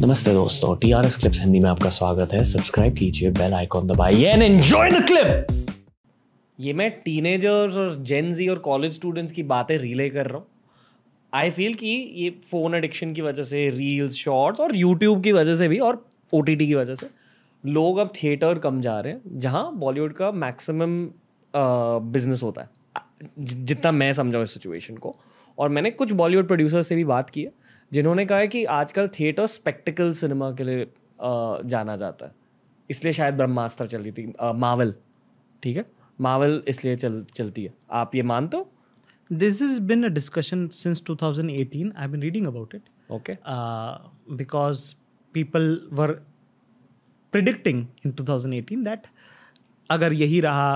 नमस्ते दोस्तों T R S clips Hindi में आपका स्वागत है सब्सक्राइब कीजिए बेल आइकॉन दबाइए एंड एंजॉय द क्लिप ये मैं टीनेजर्स और जेनजी और कॉलेज स्टूडेंट्स की बातें रिले कर रहा हूँ आई फील कि ये फ़ोन एडिक्शन की वजह से रील्स शॉर्ट्स और यूट्यूब की वजह से भी और ओ की वजह से लोग अब थिएटर कम जा रहे हैं जहाँ बॉलीवुड का मैक्सिमम बिजनेस होता है जितना मैं समझाऊँ इस सिचुएशन को और मैंने कुछ बॉलीवुड प्रोड्यूसर से भी बात की है जिन्होंने कहा है कि आजकल थिएटर स्पेक्टिकल सिनेमा के लिए जाना जाता है इसलिए शायद ब्रह्मास्त्र चल रही थी मावल ठीक है मावल इसलिए चल चलती है आप ये मानते हो this is been a discussion since 2018 I been reading reading about it okay because people were predicting in 2018 that अगर यही रहा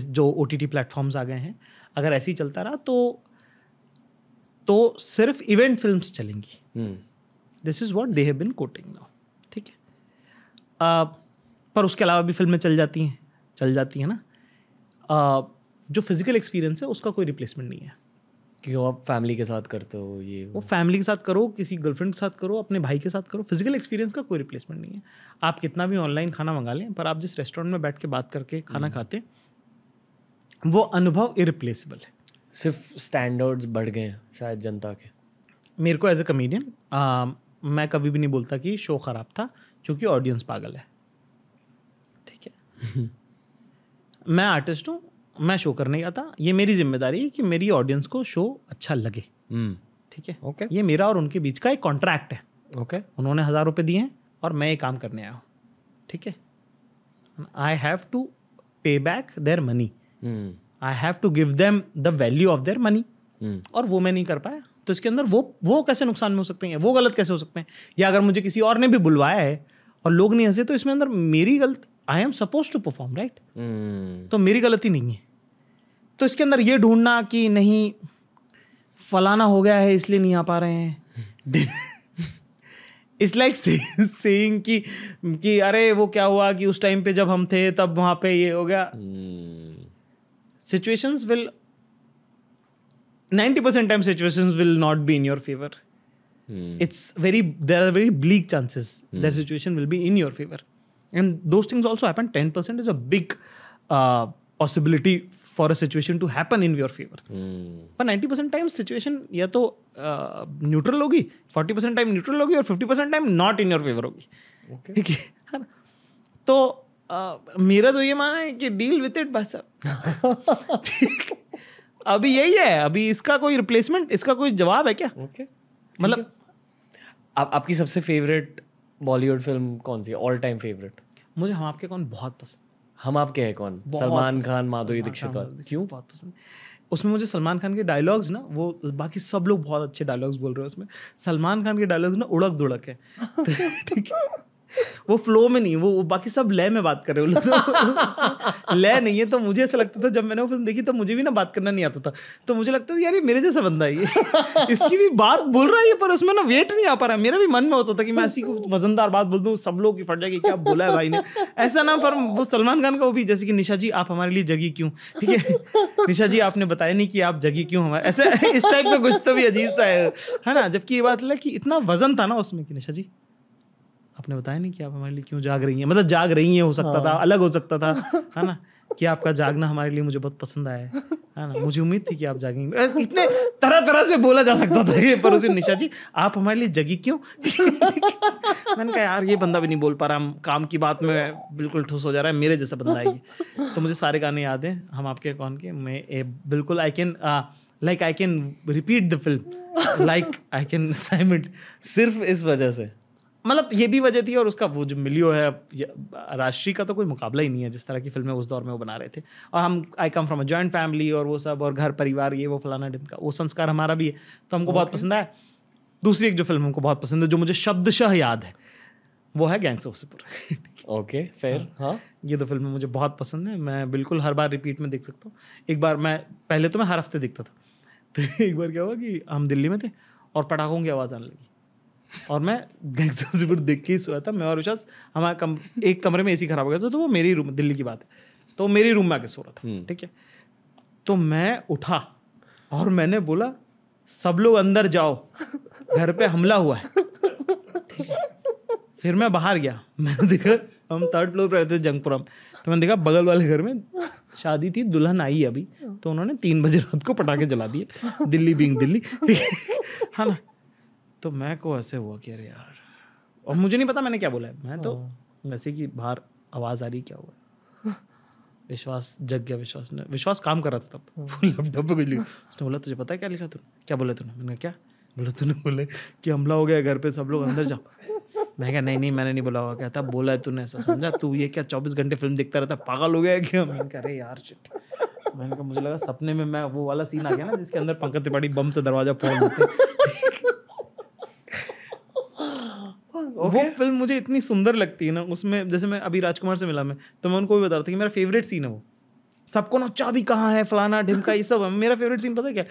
इस जो ओ टी टी प्लेटफॉर्म्स आ गए हैं अगर ऐसे ही चलता रहा तो तो सिर्फ इवेंट फिल्म चलेंगी this is what they have been quoting now ठीक है uh, पर उसके अलावा भी फिल्में चल जाती हैं चल जाती हैं ना uh, जो फिजिकल एक्सपीरियंस है उसका कोई रिप्लेसमेंट नहीं है क्यों आप फैमिली के साथ करते हो ये वो फैमिली के साथ करो किसी गर्लफ्रेंड के साथ करो अपने भाई के साथ करो फिजिकल एक्सपीरियंस का कोई रिप्लेसमेंट नहीं है आप कितना भी ऑनलाइन खाना मंगा लें पर आप जिस रेस्टोरेंट में बैठ के बात करके खाना हम्म। खाते हैं वो अनुभव इरिप्लेसिबल है सिर्फ स्टैंडर्ड्स बढ़ गए हैं शायद जनता के मेरे को एज ए कमेडियन मैं कभी भी नहीं बोलता कि शो ख़राब था क्योंकि ऑडियंस पागल है ठीक है मैं आर्टिस्ट हूँ मैं शो करने गया था ये मेरी जिम्मेदारी है कि मेरी ऑडियंस को शो अच्छा लगे hmm. ठीक है ओके ये मेरा और उनके बीच का एक कॉन्ट्रैक्ट है ओके उन्होंने हज़ार रुपये दिए हैं और मैं ये काम करने आया हूँ ठीक है I have to pay back their money I have to give them the value of their money और वो मैं नहीं कर पाया तो इसके अंदर वो वो कैसे नुकसान में हो सकते हैं वो गलत कैसे हो सकते हैं या अगर मुझे किसी और ने भी बुलवाया है और लोग नहीं हंसे तो इसमें अंदर मेरी गलत I am supposed to perform right तो मेरी गलती नहीं है तो इसके अंदर ये ढूंढना कि नहीं फलाना हो गया है इसलिए नहीं आ पा रहे हैं इट्स लाइक सेइंग कि कि अरे वो क्या हुआ कि उस टाइम पे जब हम थे तब वहाँ पे ये हो गया hmm. situations will 90% time situations will not be in your favor hmm. it's very there are very bleak chances hmm. that situation will be in your favor and those things also happen 10% is a big uh, possibility for a situation to happen in your favor पर ninety percent time situation या तो neutral होगी forty percent time neutral होगी और fifty percent time not in your favour होगी ठीक है तो मेरा तो ये माना है कि डील विथ इट बस अभी यही है अभी इसका कोई रिप्लेसमेंट इसका कोई जवाब है क्या okay. मतलब आप, आपकी सबसे फेवरेट बॉलीवुड फिल्म कौन सी ऑल टाइम फेवरेट मुझे हम आपके कौन बहुत पसंद हम आपके हैं कौन सलमान खान माधुरी दीक्षित क्यों बहुत पसंद उसमें मुझे सलमान खान के डायलॉग्स ना वो बाकी सब लोग बहुत अच्छे डायलॉग्स बोल रहे हैं उसमें सलमान खान के डायलॉग्स ना उड़क दुड़क है ठीक है वो फ्लो में नहीं वो, बाकी सब लय में बात कर रहे हो लय नहीं है तो मुझे ऐसा लगता था जब मैंने वो फिल्म देखी तो मुझे भी ना बात करना नहीं आता था तो मुझे लगता था यार ये मेरे जैसा बंदा है इसकी भी बात बोल रहा है पर उसमें ना वेट नहीं आ पा रहा मेरा भी मन में होता था कि मैं ऐसी वजनदार बात बोल दूँ सब लोग की फट जाएगी क्या बोला है भाई ने ऐसा ना पर वो सलमान खान का वो भी जैसे कि निशा जी आप हमारे लिए जगी क्यों ठीक है निशा जी आपने बताया नहीं कि आप जगी क्यों हमारे ऐसा इस टाइप का कुछ तो भी अजीब सा है ना जबकि ये बात लग कि इतना वजन था ना उसमें कि निशा जी आपने बताया नहीं कि आप हमारे लिए क्यों जाग रही हैं मतलब जाग रही हैं हो सकता हाँ। था अलग हो सकता था है ना कि आपका जागना हमारे लिए मुझे बहुत पसंद आया है है ना मुझे उम्मीद थी कि आप जागेंगे इतने तरह तरह से बोला जा सकता था ये पर उसे निशा जी आप हमारे लिए जगी क्यों मैंने कहा यार ये बंदा भी नहीं बोल पा रहा हम काम की बात में बिल्कुल ठूस हो जा रहा है मेरे जैसा बंदा है ये तो मुझे सारे गाने याद हैं हम आपके कौन के मैं बिल्कुल I can like I can repeat the film like I can same सिर्फ इस वजह से मतलब ये भी वजह थी और उसका वो जो मिलियो है राष्ट्रीय का तो कोई मुकाबला ही नहीं है जिस तरह की फिल्में उस दौर में वो बना रहे थे और हम I come from a joint family और वो सब और घर परिवार ये वो फलाना डिमका वो संस्कार हमारा भी है तो हमको okay. बहुत पसंद आया दूसरी एक जो फिल्म हमको बहुत पसंद है जो मुझे शह याद है वो है Gangs of Wasseypur okay fair हाँ ये दो फिल्में मुझे बहुत पसंद है मैं बिल्कुल हर बार रिपीट में देख सकता हूँ एक बार मैं पहले तो मैं हर हफ्ते देखता था तो एक बार क्या हुआ कि हम दिल्ली में थे और पटाखों की आवाज़ आने लगी और मैं गैंगस्टर देख के ही सोया था मैं और विशास हमारे कम एक कमरे में एसी खराब हो गया था तो वो मेरी रूम दिल्ली की बात है तो मेरे रूम में आके सो रहा था हम्म। ठीक है तो मैं उठा और मैंने बोला सब लोग अंदर जाओ घर पे हमला हुआ है फिर मैं बाहर गया मैंने देखा हम थर्ड फ्लोर पर रहते थे जंगपुरा में तो मैंने देखा बगल वाले घर में शादी थी दुल्हन आई अभी तो उन्होंने तीन बजे रात को पटाखे जला दिए दिल्ली बिंग दिल्ली है हाँ ना तो मैं को ऐसे हुआ कि अरे यार और मुझे नहीं पता मैंने क्या बोला है मैं तो हाँ। वैसे कि बाहर आवाज़ आ रही क्या हुआ विश्वास जग गया विश्वास ने विश्वास काम कर रहा था तब लैपटॉप हाँ। पे कुछ लिखा उसने बोला तुझे पता है क्या लिखा तू क्या बोला तूने मैंने क्या बोला तूने बोले कि हमला हो गया घर पे सब लोग अंदर जाओ मैं क्या नहीं नहीं मैंने नहीं बोला हुआ कहता बोला है तूने ऐसा समझा तू ये क्या चौबीस घंटे फिल्म देखता रहता पागल हो गया क्या मैंने कहा अरे यार मैंने कहा मुझे लगा सपने में मैं वो वाला सीन आ गया ना जिसके अंदर पंकज त्रिपाठी बम से दरवाजा फोड़ वो फिल्म मुझे इतनी सुंदर लगती है ना उसमें जैसे मैं अभी राजकुमार से मिला मैं तो मैं उनको भी बता रहा था कि मेरा फेवरेट सीन है वो सबको ना चाबी कहाँ है फलाना ढिमका ये सब मेरा फेवरेट सीन पता है क्या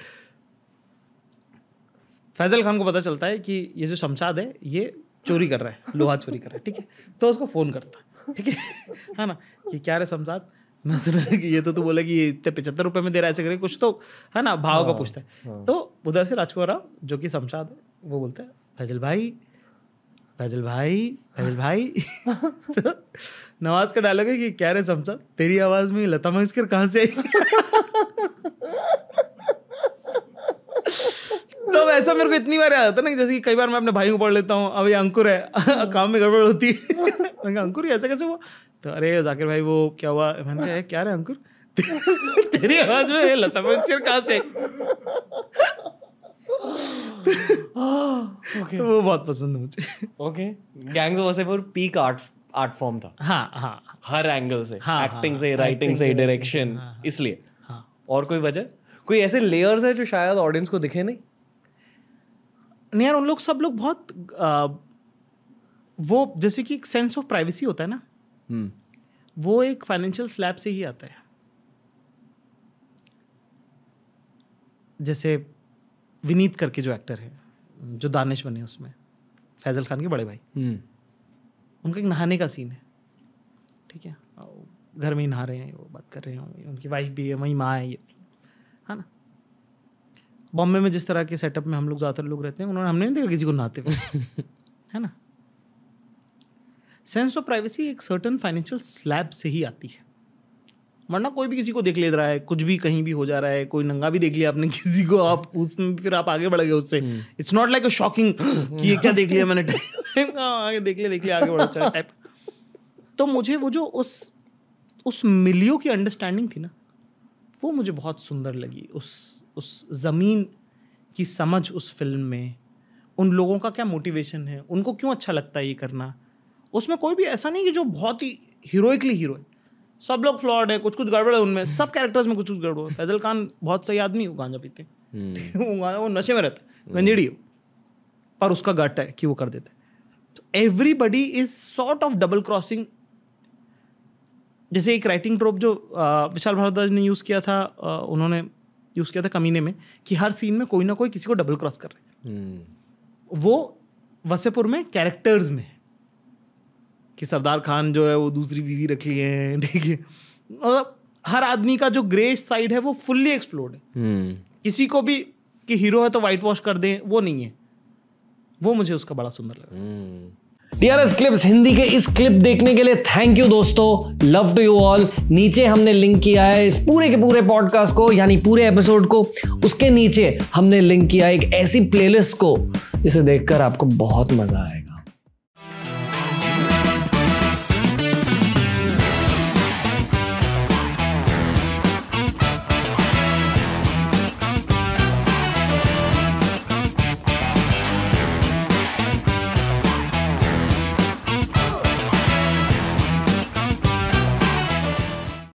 फैजल खान को पता चलता है कि ये जो शमशाद है ये चोरी कर रहा है लोहा चोरी कर रहा है ठीक है तो उसको फ़ोन करता है ठीक है है ना कि क्या रे शमशाद मैं सुना कि ये तो तू बोला कि ये पचहत्तर रुपये में दे रहा है ऐसे करके कुछ तो है ना भाव का हाँ, पूछता है हाँ। तो उधर से राजकुमार राव जो कि शमशाद है वो बोलता है फैजल भाई फैजल भाई फैजल भाई तो नवाज का डायलॉग है कि क्या रे सम तेरी आवाज में लता मंगेशकर कहाँ से आई तो वैसा मेरे को इतनी बार याद आता ना जैसे कि कई बार मैं अपने भाई को पढ़ लेता हूँ अभी अंकुर है काम में गड़बड़ होती है अंकुर ऐसा कैसे हुआ तो अरे जाकिर भाई वो क्या हुआ मैंने कहा क्या रे अंकुर तेरी आवाज में लता मंगेशकर कहाँ से ओके तो वो बहुत पसंद है मुझे okay Gangs of Wasseypur peak art art form था हाँ हाँ हर एंगल से एक्टिंग हाँ, हाँ, से राइटिंग हाँ। से डायरेक्शन इसलिए और कोई वजह कोई ऐसे लेयर्स है जो शायद ऑडियंस को दिखे नहीं नहीं यार उन लोग सब लोग बहुत आ, वो जैसे कि एक सेंस ऑफ प्राइवेसी होता है ना हम्म। वो एक फाइनेंशियल स्लैब से ही आता है जैसे विनीत करके जो एक्टर है जो दानिश बने उसमें फैजल खान के बड़े भाई हम्म। उनका एक नहाने का सीन है ठीक है घर में ही नहा रहे हैं वो बात कर रहे हैं उनकी वाइफ भी है वहीं माँ है ये है हाँ ना बॉम्बे में जिस तरह के सेटअप में हम लोग ज़्यादातर लोग रहते हैं उन्होंने हमने नहीं देखा किसी को नहाते हुए है ना सेंस ऑफ प्राइवेसी एक सर्टन फाइनेंशियल स्लैब से ही आती है वरना कोई भी किसी को देख ले रहा है कुछ भी कहीं भी हो जा रहा है कोई नंगा भी देख लिया आपने किसी को आप उसमें फिर आप आगे बढ़ गए उससे it's not like a shocking कि ये क्या देख लिया मैंने हाँ, आगे देख लिया देख लिया आगे बढ़ा टाइप तो मुझे वो जो उस उस मिलियो की अंडरस्टैंडिंग थी ना वो मुझे बहुत सुंदर लगी उस उस ज़मीन की समझ उस फिल्म में उन लोगों का क्या मोटिवेशन है उनको क्यों अच्छा लगता है ये करना उसमें कोई भी ऐसा नहीं कि जो बहुत ही हीरोइकली हीरो है सब लोग फ्लॉड है कुछ कुछ गड़बड़ है उनमें सब कैरेक्टर्स में कुछ कुछ गड़बड़ है फैजल खान बहुत सही आदमी वो गांजा पीते हैं हम्म। वो नशे में रहता है गंजेड़ी हो पर उसका गट है कि वो कर देते तो everybody is sort of double crossing जैसे एक राइटिंग ट्रोप जो विशाल भारद्वाज ने यूज़ किया था उन्होंने यूज़ किया था कमीने में कि हर सीन में कोई ना कोई किसी को डबल क्रॉस कर रहे हैं हम्म। वो वसेपुर में कैरेक्टर्स में कि सरदार खान जो है वो दूसरी बीवी रख लिए हैं ठीक है मतलब हर आदमी का जो ग्रे साइड है वो फुल्ली एक्सप्लोर्ड है हम्म। किसी को भी कि हीरो है तो वाइट वॉश कर दें वो नहीं है वो मुझे उसका बड़ा सुंदर लगा डीआरएस हम्म। क्लिप्स हिंदी के इस क्लिप देखने के लिए थैंक यू दोस्तों लव टू यू ऑल नीचे हमने लिंक किया है इस पूरे के पूरे पॉडकास्ट को यानी पूरे एपिसोड को उसके नीचे हमने लिंक किया है एक ऐसी प्लेलिस्ट को जिसे देखकर आपको बहुत मजा आएगा